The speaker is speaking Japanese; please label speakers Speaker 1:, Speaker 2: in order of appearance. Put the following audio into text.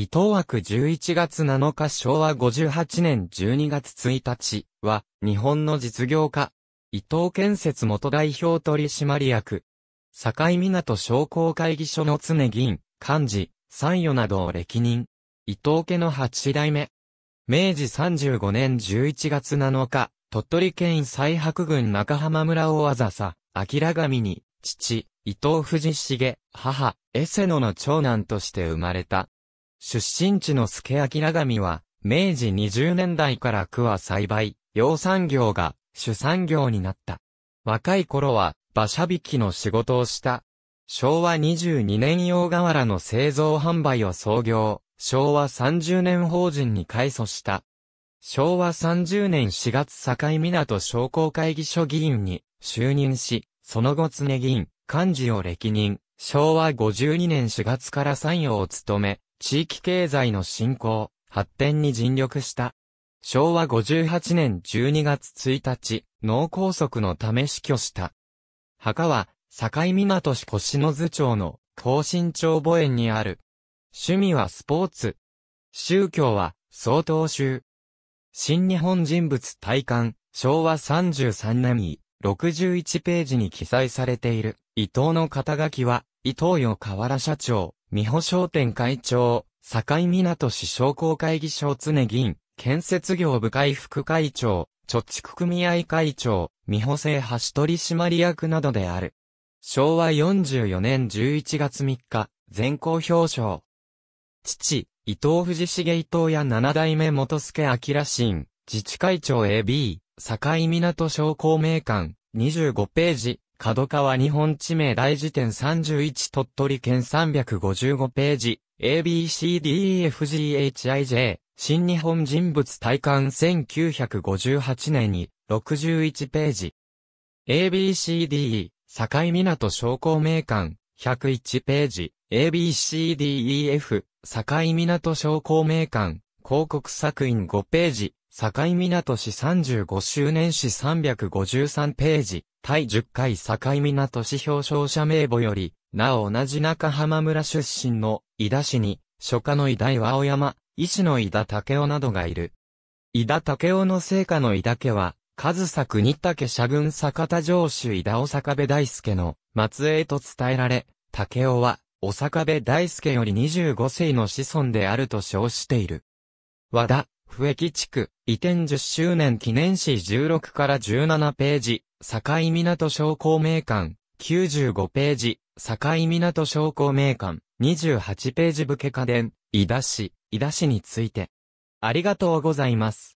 Speaker 1: 伊藤枠11月7日昭和58年12月1日は、日本の実業家、伊藤建設元代表取締役、境港商工会議所の常銀、幹事、参与などを歴任、伊藤家の8代目。明治35年11月7日、鳥取県西白郡中浜村をわざさ、明神に、父、伊藤藤重、母、エセノの長男として生まれた。出身地の助明神は、明治20年代から区は栽培、養産業が主産業になった。若い頃は、馬車引きの仕事をした。昭和22年用原の製造販売を創業、昭和30年法人に改祖した。昭和30年4月境港商工会議所議員に就任し、その後常議員、幹事を歴任、昭和52年4月から参与を務め、地域経済の振興、発展に尽力した。昭和58年12月1日、脳梗塞のため死去した。墓は、境港市越野津町の、高新町墓園にある。趣味はスポーツ。宗教は、総統宗。新日本人物体感、昭和33年に、61ページに記載されている、伊藤の肩書きは、伊藤よ河原社長。美保商店会長、境港市商工会議所常銀、建設業部会副会長、貯蓄組合会長、美保製橋取締役などである。昭和44年11月3日、全校表彰。父、伊藤藤重伊藤や七代目元助明新、自治会長 AB、境港商工名館、25ページ。角川日本地名大辞典31鳥取県355ページ、ABCDEFGHIJ、新日本人物体感1958年に、61ページ。ABCDE、境港商工名館、101ページ。ABCDEF、境港商工名館、広告作品5ページ。境港市35周年史353ページ。第10回境港市表彰者名簿より、なお同じ中浜村出身の、伊田氏に、書家の伊田岩尾山、医師の伊田武雄などがいる。伊田武雄の聖家の伊田家は、数作新竹社軍坂田城主伊田大阪部大輔の末裔と伝えられ、武雄は、大阪部大輔より25世の子孫であると称している。和田、笛木地区、移転10周年記念誌16から17ページ。境港商工名館、95ページ、境港商工名館、28ページ武家家電、伊田市、伊田市について。ありがとうございます。